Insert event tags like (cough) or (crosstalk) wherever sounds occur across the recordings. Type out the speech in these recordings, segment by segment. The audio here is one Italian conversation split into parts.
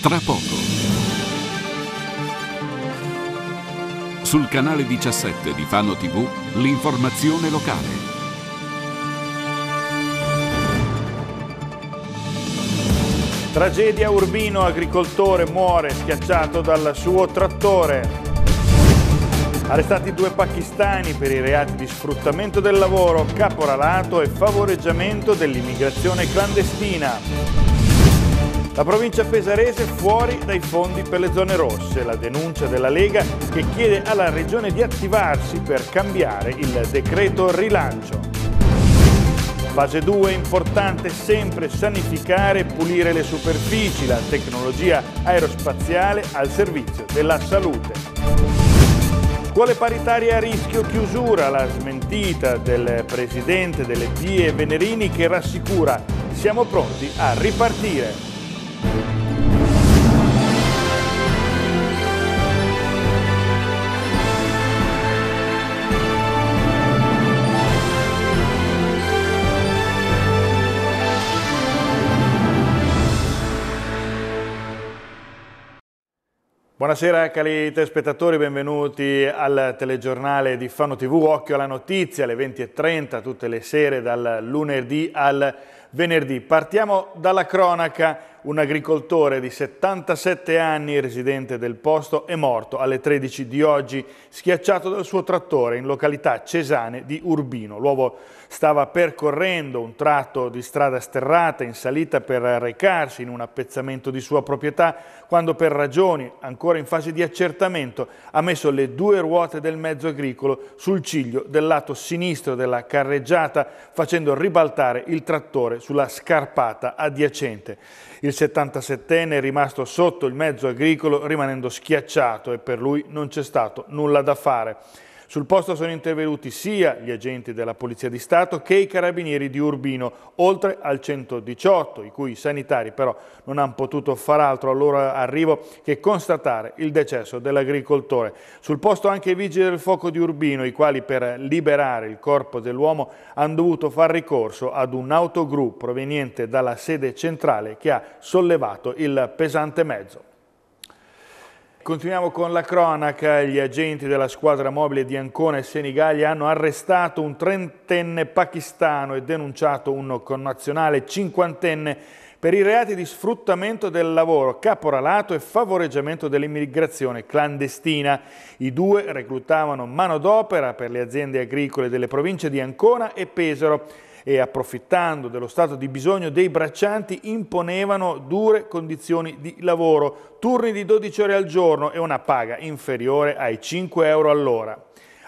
Tra poco. Sul canale 17 di Fano TV, l'informazione locale. Tragedia Urbino, agricoltore muore schiacciato dal suo trattore. Arrestati due pakistani per i reati di sfruttamento del lavoro, caporalato e favoreggiamento dell'immigrazione clandestina. La provincia pesarese fuori dai fondi per le zone rosse, la denuncia della Lega che chiede alla Regione di attivarsi per cambiare il decreto rilancio. Fase 2 importante sempre sanificare e pulire le superfici, la tecnologia aerospaziale al servizio della salute. Scuole paritarie a rischio chiusura, la smentita del presidente delle PIE Venerini che rassicura siamo pronti a ripartire. Buonasera cari telespettatori, benvenuti al telegiornale di Fano TV, occhio alla notizia alle 20.30 tutte le sere dal lunedì al venerdì. Partiamo dalla cronaca un agricoltore di 77 anni, residente del posto, è morto alle 13 di oggi, schiacciato dal suo trattore in località Cesane di Urbino. L'uomo stava percorrendo un tratto di strada sterrata in salita per recarsi in un appezzamento di sua proprietà, quando per ragioni ancora in fase di accertamento ha messo le due ruote del mezzo agricolo sul ciglio del lato sinistro della carreggiata, facendo ribaltare il trattore sulla scarpata adiacente. Il il 77enne è rimasto sotto il mezzo agricolo rimanendo schiacciato e per lui non c'è stato nulla da fare. Sul posto sono intervenuti sia gli agenti della Polizia di Stato che i carabinieri di Urbino, oltre al 118, i cui sanitari però non hanno potuto far altro al loro arrivo che constatare il decesso dell'agricoltore. Sul posto anche i vigili del fuoco di Urbino, i quali per liberare il corpo dell'uomo hanno dovuto far ricorso ad un autogru proveniente dalla sede centrale che ha sollevato il pesante mezzo. Continuiamo con la cronaca. Gli agenti della squadra mobile di Ancona e Senigallia hanno arrestato un trentenne pakistano e denunciato un connazionale cinquantenne per i reati di sfruttamento del lavoro, caporalato e favoreggiamento dell'immigrazione clandestina. I due reclutavano manodopera per le aziende agricole delle province di Ancona e Pesaro e approfittando dello stato di bisogno dei braccianti imponevano dure condizioni di lavoro, turni di 12 ore al giorno e una paga inferiore ai 5 euro all'ora.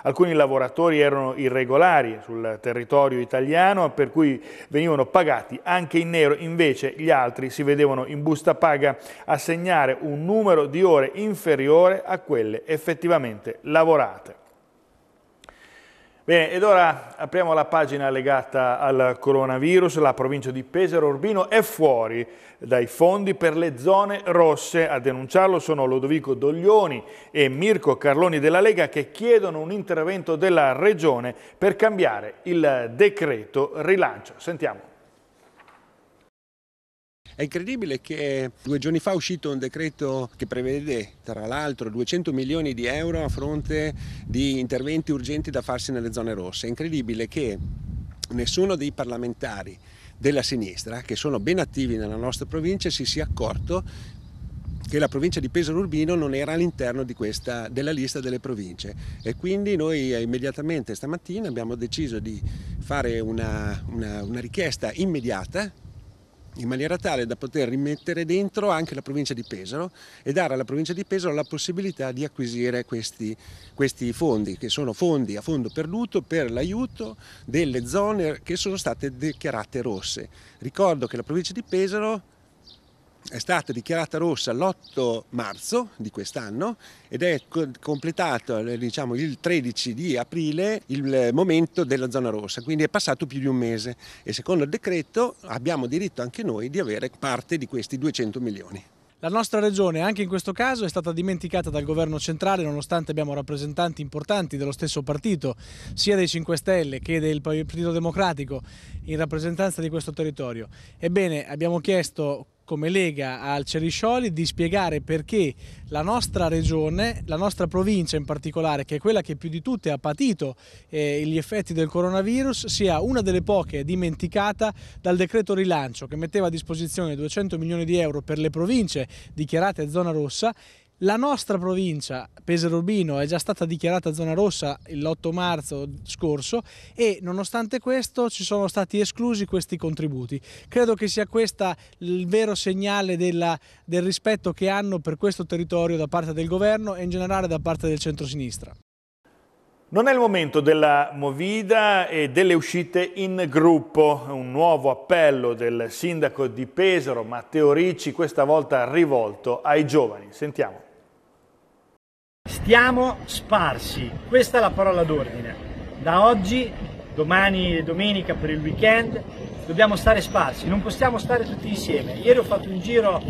Alcuni lavoratori erano irregolari sul territorio italiano per cui venivano pagati anche in nero, invece gli altri si vedevano in busta paga assegnare un numero di ore inferiore a quelle effettivamente lavorate. Bene, ed ora apriamo la pagina legata al coronavirus. La provincia di Pesaro Urbino è fuori dai fondi per le zone rosse. A denunciarlo sono Lodovico Doglioni e Mirko Carloni della Lega che chiedono un intervento della Regione per cambiare il decreto rilancio. Sentiamo. È incredibile che due giorni fa è uscito un decreto che prevede tra l'altro 200 milioni di euro a fronte di interventi urgenti da farsi nelle zone rosse. È incredibile che nessuno dei parlamentari della sinistra, che sono ben attivi nella nostra provincia, si sia accorto che la provincia di Pesaro Urbino non era all'interno della lista delle province e quindi noi immediatamente stamattina abbiamo deciso di fare una, una, una richiesta immediata in maniera tale da poter rimettere dentro anche la provincia di Pesaro e dare alla provincia di Pesaro la possibilità di acquisire questi, questi fondi, che sono fondi a fondo perduto per l'aiuto delle zone che sono state dichiarate rosse. Ricordo che la provincia di Pesaro è stata dichiarata rossa l'8 marzo di quest'anno ed è completato eh, diciamo, il 13 di aprile il eh, momento della zona rossa, quindi è passato più di un mese e secondo il decreto abbiamo diritto anche noi di avere parte di questi 200 milioni. La nostra regione anche in questo caso è stata dimenticata dal governo centrale nonostante abbiamo rappresentanti importanti dello stesso partito, sia dei 5 Stelle che del Partito Democratico in rappresentanza di questo territorio. Ebbene abbiamo chiesto come Lega al Ceriscioli di spiegare perché la nostra regione, la nostra provincia in particolare, che è quella che più di tutte ha patito eh, gli effetti del coronavirus, sia una delle poche dimenticata dal decreto rilancio che metteva a disposizione 200 milioni di euro per le province dichiarate zona rossa la nostra provincia, Pesaro Urbino, è già stata dichiarata zona rossa l'8 marzo scorso e nonostante questo ci sono stati esclusi questi contributi. Credo che sia questo il vero segnale della, del rispetto che hanno per questo territorio da parte del governo e in generale da parte del centro-sinistra. Non è il momento della movida e delle uscite in gruppo, un nuovo appello del sindaco di Pesaro Matteo Ricci, questa volta rivolto ai giovani. Sentiamo. Stiamo sparsi, questa è la parola d'ordine. Da oggi, domani e domenica per il weekend, dobbiamo stare sparsi, non possiamo stare tutti insieme. Ieri ho fatto un giro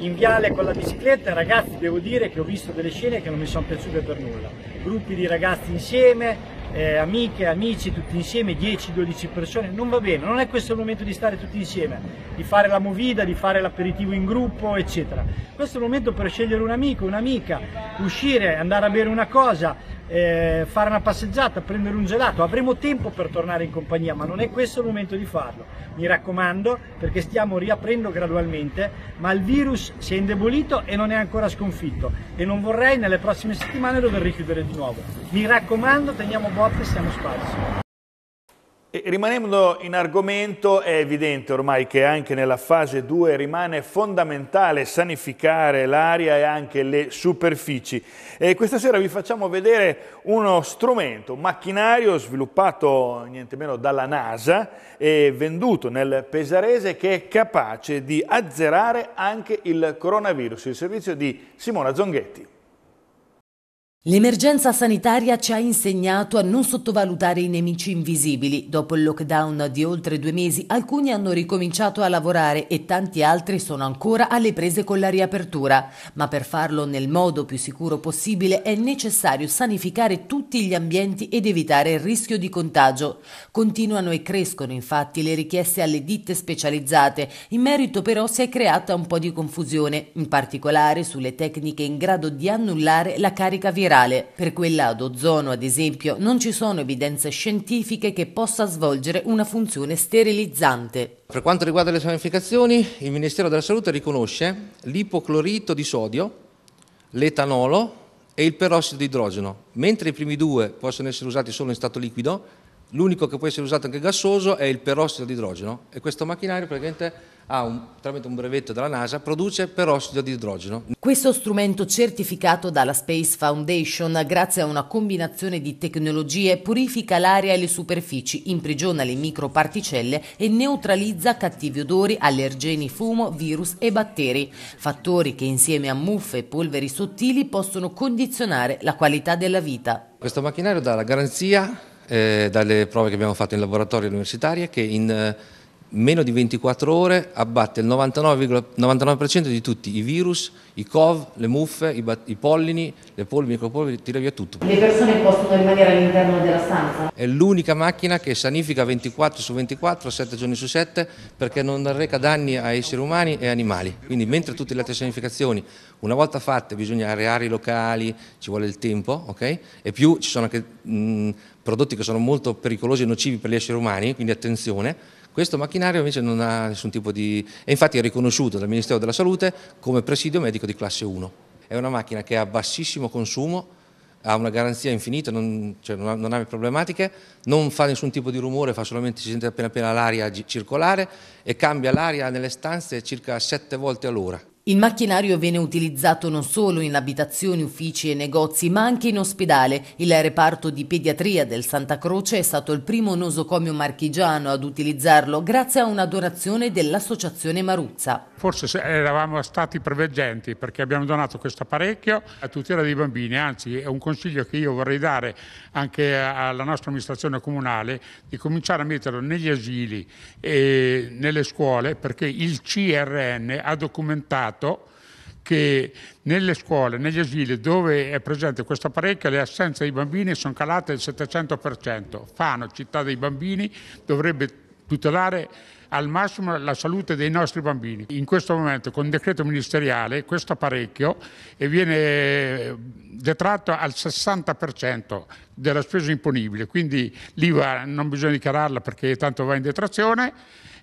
in viale con la bicicletta e ragazzi devo dire che ho visto delle scene che non mi sono piaciute per nulla. Gruppi di ragazzi insieme, eh, amiche, amici, tutti insieme, 10-12 persone, non va bene, non è questo il momento di stare tutti insieme, di fare la movida, di fare l'aperitivo in gruppo, eccetera. Questo è il momento per scegliere un amico, un'amica, uscire, andare a bere una cosa, eh, fare una passeggiata, prendere un gelato, avremo tempo per tornare in compagnia, ma non è questo il momento di farlo. Mi raccomando, perché stiamo riaprendo gradualmente, ma il virus si è indebolito e non è ancora sconfitto e non vorrei nelle prossime settimane dover richiudere di nuovo. Mi raccomando, teniamo botte e siamo sparsi rimanendo in argomento è evidente ormai che anche nella fase 2 rimane fondamentale sanificare l'aria e anche le superfici. E questa sera vi facciamo vedere uno strumento, un macchinario sviluppato niente meno dalla NASA e venduto nel Pesarese che è capace di azzerare anche il coronavirus, il servizio di Simona Zonghetti. L'emergenza sanitaria ci ha insegnato a non sottovalutare i nemici invisibili. Dopo il lockdown di oltre due mesi, alcuni hanno ricominciato a lavorare e tanti altri sono ancora alle prese con la riapertura. Ma per farlo nel modo più sicuro possibile è necessario sanificare tutti gli ambienti ed evitare il rischio di contagio. Continuano e crescono infatti le richieste alle ditte specializzate. In merito però si è creata un po' di confusione, in particolare sulle tecniche in grado di annullare la carica virale spirale. Per quella ad ozono, ad esempio, non ci sono evidenze scientifiche che possa svolgere una funzione sterilizzante. Per quanto riguarda le sanificazioni, il Ministero della Salute riconosce l'ipoclorito di sodio, l'etanolo e il perossido di idrogeno, mentre i primi due possono essere usati solo in stato liquido, L'unico che può essere usato anche gassoso è il perossido di idrogeno e questo macchinario praticamente ha un, tramite un brevetto della NASA produce perossido di idrogeno. Questo strumento certificato dalla Space Foundation, grazie a una combinazione di tecnologie, purifica l'aria e le superfici, imprigiona le microparticelle e neutralizza cattivi odori, allergeni, fumo, virus e batteri, fattori che insieme a muffe e polveri sottili possono condizionare la qualità della vita. Questo macchinario dà la garanzia eh, dalle prove che abbiamo fatto in laboratorio universitarie che in eh, meno di 24 ore abbatte il 99,99% 99 di tutti i virus, i cov, le muffe, i, i pollini, le polveri, i micropolveri, tira via tutto. Le persone possono rimanere all'interno della stanza? È l'unica macchina che sanifica 24 su 24, 7 giorni su 7, perché non reca danni a esseri umani e animali. Quindi mentre tutte le altre sanificazioni una volta fatte bisogna areare i locali, ci vuole il tempo, ok? E più ci sono anche mh, prodotti che sono molto pericolosi e nocivi per gli esseri umani, quindi attenzione. Questo macchinario invece non ha nessun tipo di... e infatti è riconosciuto dal Ministero della Salute come presidio medico di classe 1. È una macchina che ha bassissimo consumo, ha una garanzia infinita, non, cioè non, ha, non, ha, problematiche, non fa nessun tipo di rumore, fa solamente, si sente appena appena l'aria circolare e cambia l'aria nelle stanze circa 7 volte all'ora. Il macchinario viene utilizzato non solo in abitazioni, uffici e negozi, ma anche in ospedale. Il reparto di pediatria del Santa Croce è stato il primo nosocomio marchigiano ad utilizzarlo grazie a una donazione dell'associazione Maruzza. Forse eravamo stati preveggenti perché abbiamo donato questo apparecchio a tutela dei bambini, anzi è un consiglio che io vorrei dare anche alla nostra amministrazione comunale di cominciare a metterlo negli asili e nelle scuole perché il CRN ha documentato dato che nelle scuole, negli asili dove è presente questo apparecchio le assenze dei bambini sono calate del 700%. Fano, città dei bambini, dovrebbe tutelare al massimo la salute dei nostri bambini. In questo momento con decreto ministeriale questo apparecchio eh, viene eh, detratto al 60% della spesa imponibile, quindi l'IVA non bisogna dichiararla perché tanto va in detrazione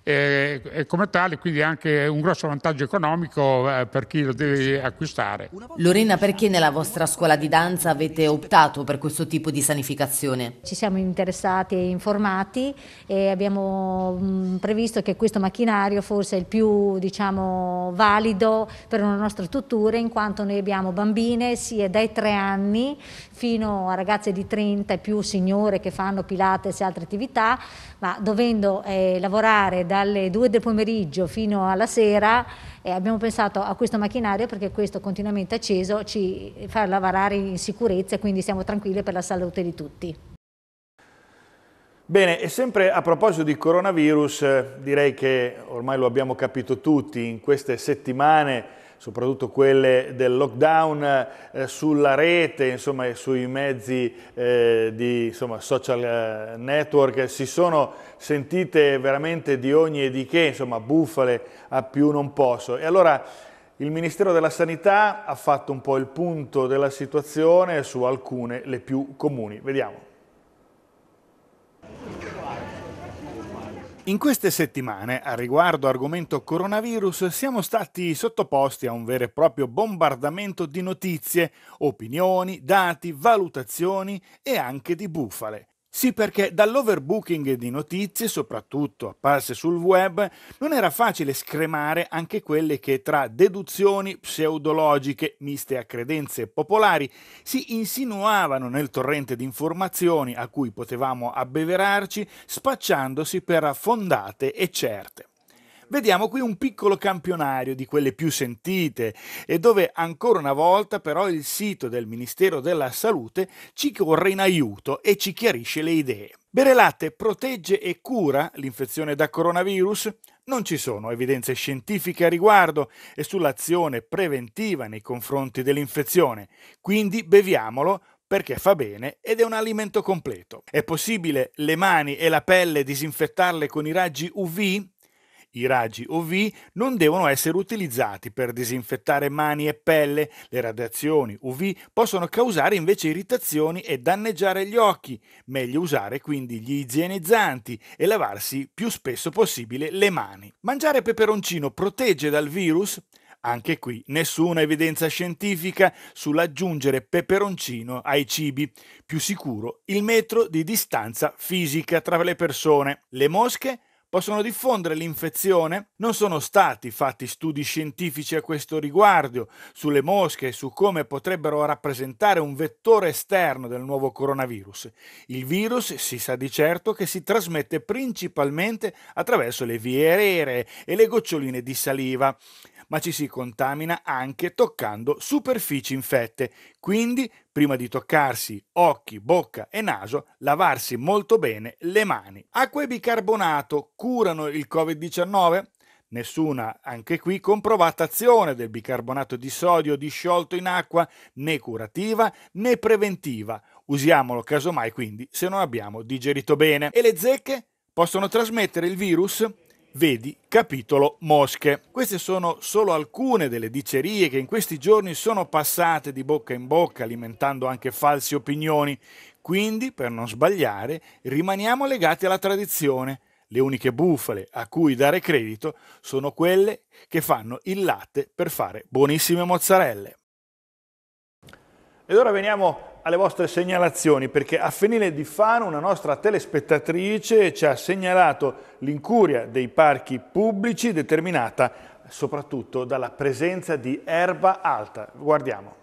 e, e come tale quindi anche un grosso vantaggio economico eh, per chi lo deve acquistare. Lorena, perché nella vostra scuola di danza avete optato per questo tipo di sanificazione? Ci siamo interessati e informati e abbiamo previsto che questo macchinario fosse il più diciamo, valido per una nostra tuttura in quanto noi abbiamo bambine sia dai 3 anni fino a ragazze di 30 e più signore che fanno pilates e altre attività, ma dovendo eh, lavorare da dalle 2 del pomeriggio fino alla sera eh, abbiamo pensato a questo macchinario perché questo continuamente acceso ci fa lavorare in sicurezza e quindi siamo tranquilli per la salute di tutti. Bene, e sempre a proposito di coronavirus, eh, direi che ormai lo abbiamo capito tutti, in queste settimane soprattutto quelle del lockdown, eh, sulla rete, insomma, sui mezzi eh, di insomma, social eh, network, si sono sentite veramente di ogni e di che, insomma, bufale a più non posso. E allora il Ministero della Sanità ha fatto un po' il punto della situazione su alcune le più comuni. Vediamo. In queste settimane, a riguardo argomento coronavirus, siamo stati sottoposti a un vero e proprio bombardamento di notizie, opinioni, dati, valutazioni e anche di bufale. Sì, perché dall'overbooking di notizie, soprattutto apparse sul web, non era facile scremare anche quelle che tra deduzioni pseudologiche, miste a credenze popolari, si insinuavano nel torrente di informazioni a cui potevamo abbeverarci, spacciandosi per affondate e certe. Vediamo qui un piccolo campionario di quelle più sentite e dove ancora una volta però il sito del Ministero della Salute ci corre in aiuto e ci chiarisce le idee. Bere latte protegge e cura l'infezione da coronavirus? Non ci sono evidenze scientifiche a riguardo e sull'azione preventiva nei confronti dell'infezione, quindi beviamolo perché fa bene ed è un alimento completo. È possibile le mani e la pelle disinfettarle con i raggi UV? I raggi UV non devono essere utilizzati per disinfettare mani e pelle, le radiazioni UV possono causare invece irritazioni e danneggiare gli occhi, meglio usare quindi gli igienizzanti e lavarsi più spesso possibile le mani. Mangiare peperoncino protegge dal virus? Anche qui nessuna evidenza scientifica sull'aggiungere peperoncino ai cibi. Più sicuro il metro di distanza fisica tra le persone. Le mosche possono diffondere l'infezione. Non sono stati fatti studi scientifici a questo riguardo sulle mosche e su come potrebbero rappresentare un vettore esterno del nuovo coronavirus. Il virus si sa di certo che si trasmette principalmente attraverso le vie aeree e le goccioline di saliva ma ci si contamina anche toccando superfici infette. Quindi, prima di toccarsi occhi, bocca e naso, lavarsi molto bene le mani. Acqua e bicarbonato curano il Covid-19? Nessuna, anche qui, comprovata azione del bicarbonato di sodio disciolto in acqua, né curativa né preventiva. Usiamolo casomai quindi se non abbiamo digerito bene. E le zecche? Possono trasmettere il virus? vedi capitolo Mosche. Queste sono solo alcune delle dicerie che in questi giorni sono passate di bocca in bocca alimentando anche false opinioni. Quindi, per non sbagliare, rimaniamo legati alla tradizione. Le uniche bufale a cui dare credito sono quelle che fanno il latte per fare buonissime mozzarelle. Ed ora veniamo alle vostre segnalazioni perché a Fenile di Fano una nostra telespettatrice ci ha segnalato l'incuria dei parchi pubblici determinata soprattutto dalla presenza di erba alta. Guardiamo.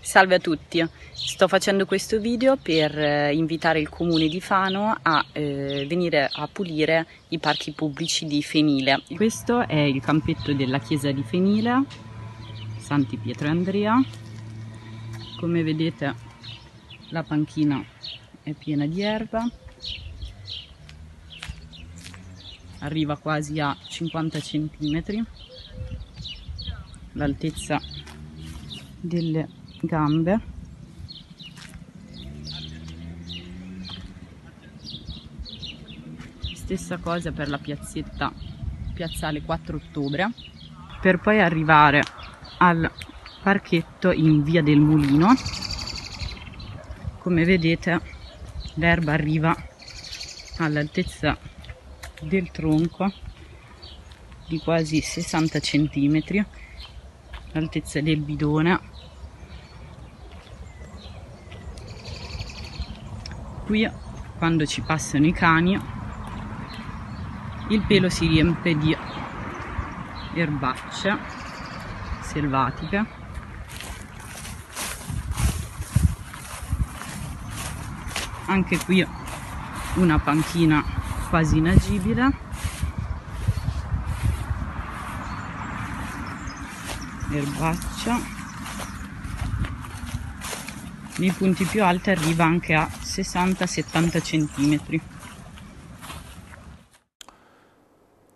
Salve a tutti, sto facendo questo video per eh, invitare il comune di Fano a eh, venire a pulire i parchi pubblici di Fenile. Questo è il campetto della chiesa di Fenile, Santi Pietro e Andrea, come vedete la panchina è piena di erba arriva quasi a 50 centimetri l'altezza delle gambe stessa cosa per la piazzetta piazzale 4 ottobre per poi arrivare al parchetto in via del mulino come vedete l'erba arriva all'altezza del tronco di quasi 60 centimetri l'altezza del bidone qui quando ci passano i cani il pelo si riempie di erbacce selvatiche anche qui una panchina quasi inagibile erbaccia nei punti più alti arriva anche a 60-70 centimetri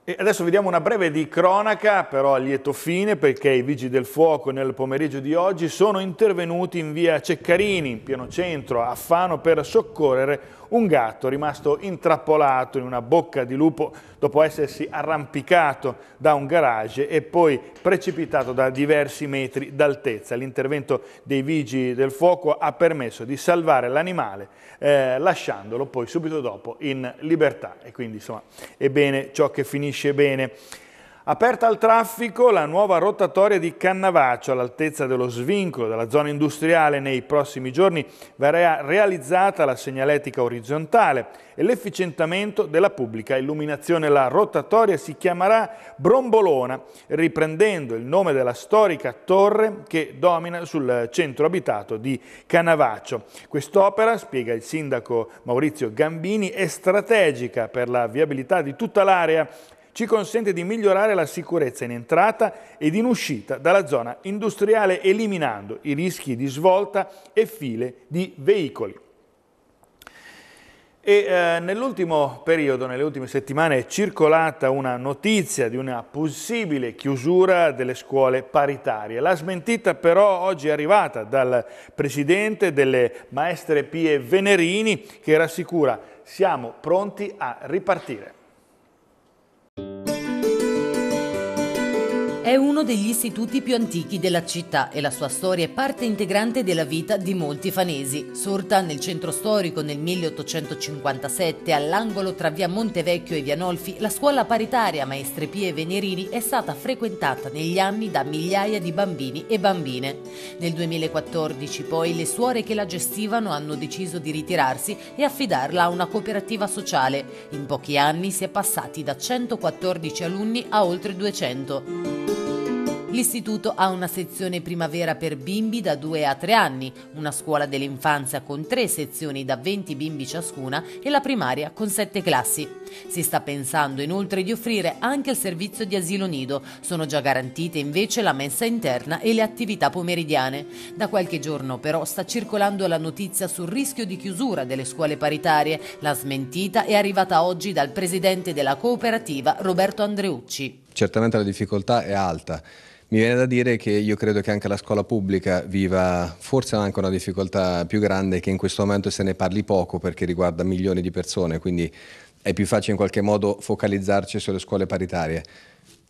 E adesso vediamo una breve di cronaca, però a lieto fine, perché i vigili del fuoco nel pomeriggio di oggi sono intervenuti in via Ceccarini, in pieno centro, a Fano, per soccorrere un gatto rimasto intrappolato in una bocca di lupo dopo essersi arrampicato da un garage e poi precipitato da diversi metri d'altezza. L'intervento dei vigili del fuoco ha permesso di salvare l'animale eh, lasciandolo poi subito dopo in libertà e quindi insomma è bene ciò che finisce bene. Aperta al traffico la nuova rotatoria di Cannavaccio all'altezza dello svincolo della zona industriale. Nei prossimi giorni verrà realizzata la segnaletica orizzontale e l'efficientamento della pubblica illuminazione. La rotatoria si chiamerà Brombolona, riprendendo il nome della storica torre che domina sul centro abitato di Cannavaccio. Quest'opera, spiega il sindaco Maurizio Gambini, è strategica per la viabilità di tutta l'area ci consente di migliorare la sicurezza in entrata ed in uscita dalla zona industriale, eliminando i rischi di svolta e file di veicoli. E, eh, nell'ultimo periodo, nelle ultime settimane, è circolata una notizia di una possibile chiusura delle scuole paritarie. La smentita però oggi è arrivata dal presidente delle maestre Pie Venerini che rassicura siamo pronti a ripartire. È uno degli istituti più antichi della città e la sua storia è parte integrante della vita di molti fanesi. Sorta nel centro storico nel 1857 all'angolo tra via Montevecchio e via Nolfi, la scuola paritaria Maestre Pie Venerini è stata frequentata negli anni da migliaia di bambini e bambine. Nel 2014 poi le suore che la gestivano hanno deciso di ritirarsi e affidarla a una cooperativa sociale. In pochi anni si è passati da 114 alunni a oltre 200. L'istituto ha una sezione primavera per bimbi da 2 a 3 anni, una scuola dell'infanzia con 3 sezioni da 20 bimbi ciascuna e la primaria con 7 classi. Si sta pensando inoltre di offrire anche il servizio di asilo nido, sono già garantite invece la messa interna e le attività pomeridiane. Da qualche giorno però sta circolando la notizia sul rischio di chiusura delle scuole paritarie, la smentita è arrivata oggi dal presidente della cooperativa Roberto Andreucci certamente la difficoltà è alta. Mi viene da dire che io credo che anche la scuola pubblica viva forse anche una difficoltà più grande che in questo momento se ne parli poco perché riguarda milioni di persone, quindi è più facile in qualche modo focalizzarci sulle scuole paritarie.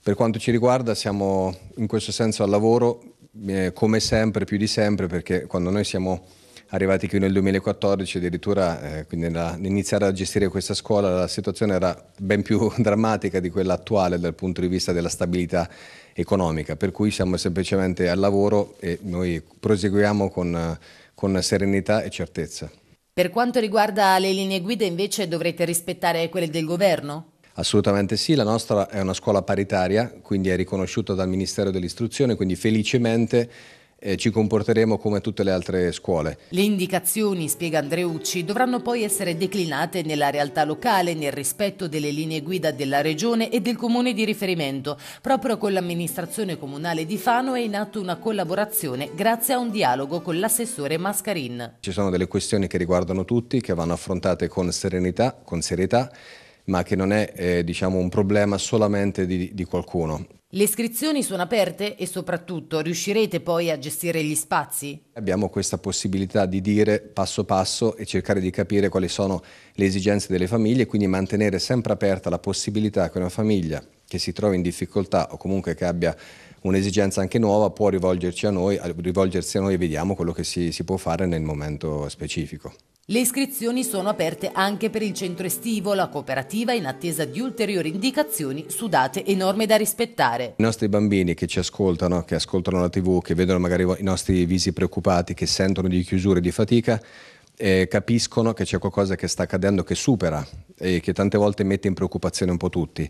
Per quanto ci riguarda siamo in questo senso al lavoro eh, come sempre, più di sempre, perché quando noi siamo arrivati qui nel 2014, addirittura eh, quindi nell'iniziare a gestire questa scuola la situazione era ben più (laughs) drammatica di quella attuale dal punto di vista della stabilità economica, per cui siamo semplicemente al lavoro e noi proseguiamo con, con serenità e certezza. Per quanto riguarda le linee guida invece dovrete rispettare quelle del governo? Assolutamente sì, la nostra è una scuola paritaria, quindi è riconosciuta dal Ministero dell'Istruzione, quindi felicemente eh, ci comporteremo come tutte le altre scuole. Le indicazioni, spiega Andreucci, dovranno poi essere declinate nella realtà locale nel rispetto delle linee guida della regione e del comune di riferimento. Proprio con l'amministrazione comunale di Fano è in atto una collaborazione grazie a un dialogo con l'assessore Mascarin. Ci sono delle questioni che riguardano tutti, che vanno affrontate con serenità, con serietà ma che non è eh, diciamo, un problema solamente di, di qualcuno. Le iscrizioni sono aperte e soprattutto riuscirete poi a gestire gli spazi? Abbiamo questa possibilità di dire passo passo e cercare di capire quali sono le esigenze delle famiglie e quindi mantenere sempre aperta la possibilità che una famiglia che si trovi in difficoltà o comunque che abbia un'esigenza anche nuova può rivolgersi a noi, rivolgersi a noi e vediamo quello che si, si può fare nel momento specifico. Le iscrizioni sono aperte anche per il centro estivo, la cooperativa in attesa di ulteriori indicazioni su date e norme da rispettare. I nostri bambini che ci ascoltano, che ascoltano la tv, che vedono magari i nostri visi preoccupati, che sentono di chiusure, e di fatica, eh, capiscono che c'è qualcosa che sta accadendo che supera e che tante volte mette in preoccupazione un po' tutti.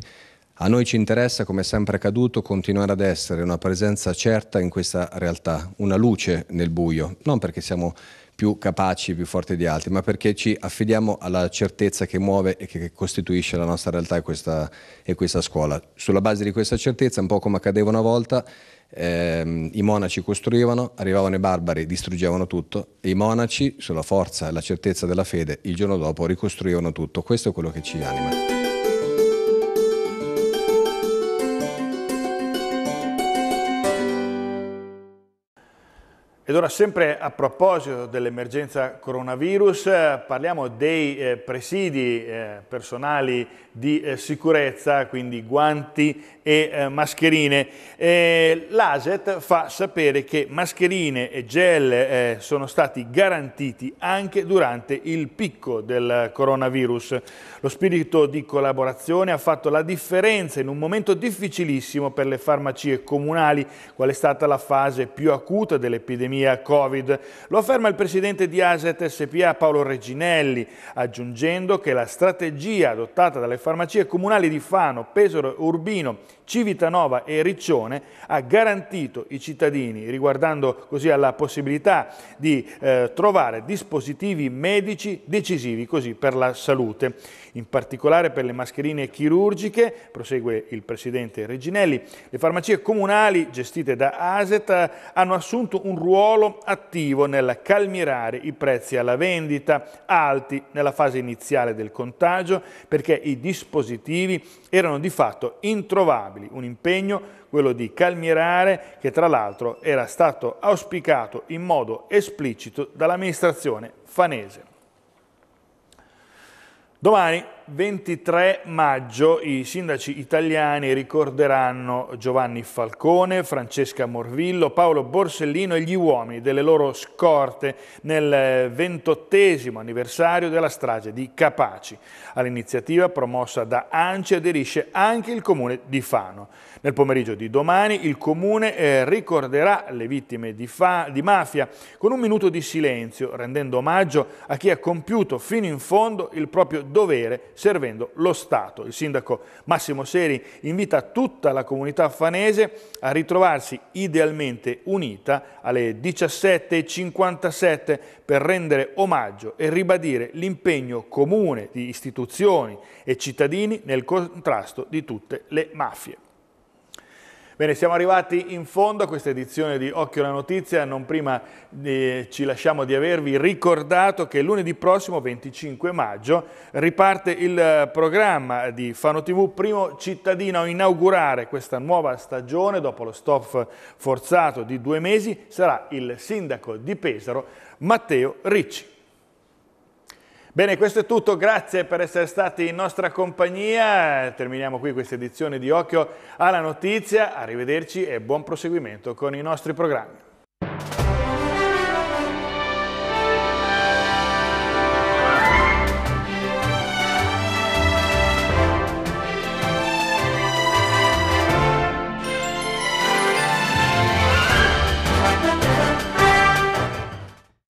A noi ci interessa, come è sempre accaduto, continuare ad essere una presenza certa in questa realtà, una luce nel buio, non perché siamo più capaci, più forti di altri, ma perché ci affidiamo alla certezza che muove e che costituisce la nostra realtà e questa, e questa scuola. Sulla base di questa certezza, un po' come accadeva una volta, ehm, i monaci costruivano, arrivavano i barbari, distruggevano tutto e i monaci, sulla forza e la certezza della fede, il giorno dopo ricostruivano tutto. Questo è quello che ci anima. Ed ora sempre a proposito dell'emergenza coronavirus eh, parliamo dei eh, presidi eh, personali di sicurezza, quindi guanti e eh, mascherine. Eh, L'ASET fa sapere che mascherine e gel eh, sono stati garantiti anche durante il picco del coronavirus. Lo spirito di collaborazione ha fatto la differenza in un momento difficilissimo per le farmacie comunali, qual è stata la fase più acuta dell'epidemia Covid. Lo afferma il presidente di ASET SPA Paolo Reginelli, aggiungendo che la strategia adottata dalle farmacie comunali di Fano, Pesaro e Urbino Civitanova e Riccione ha garantito i cittadini, riguardando così alla possibilità di eh, trovare dispositivi medici decisivi così, per la salute. In particolare per le mascherine chirurgiche, prosegue il Presidente Reginelli, le farmacie comunali gestite da ASET hanno assunto un ruolo attivo nel calmirare i prezzi alla vendita, alti nella fase iniziale del contagio, perché i dispositivi erano di fatto introvabili rinnovabili, un impegno, quello di Calmierare, che tra l'altro era stato auspicato in modo esplicito dall'amministrazione fanese. Domani 23 maggio i sindaci italiani ricorderanno Giovanni Falcone, Francesca Morvillo, Paolo Borsellino e gli uomini delle loro scorte nel ventottesimo anniversario della strage di Capaci. All'iniziativa promossa da ANCI aderisce anche il comune di Fano. Nel pomeriggio di domani il comune eh, ricorderà le vittime di, di mafia con un minuto di silenzio, rendendo omaggio a chi ha compiuto fino in fondo il proprio dovere servendo lo Stato. Il sindaco Massimo Seri invita tutta la comunità fanese a ritrovarsi idealmente unita alle 17.57 per rendere omaggio e ribadire l'impegno comune di istituzioni e cittadini nel contrasto di tutte le mafie. Bene, siamo arrivati in fondo a questa edizione di Occhio alla Notizia, non prima eh, ci lasciamo di avervi ricordato che lunedì prossimo, 25 maggio, riparte il eh, programma di Fano TV, primo cittadino a inaugurare questa nuova stagione dopo lo stop forzato di due mesi, sarà il sindaco di Pesaro Matteo Ricci. Bene, questo è tutto, grazie per essere stati in nostra compagnia, terminiamo qui questa edizione di Occhio alla Notizia, arrivederci e buon proseguimento con i nostri programmi.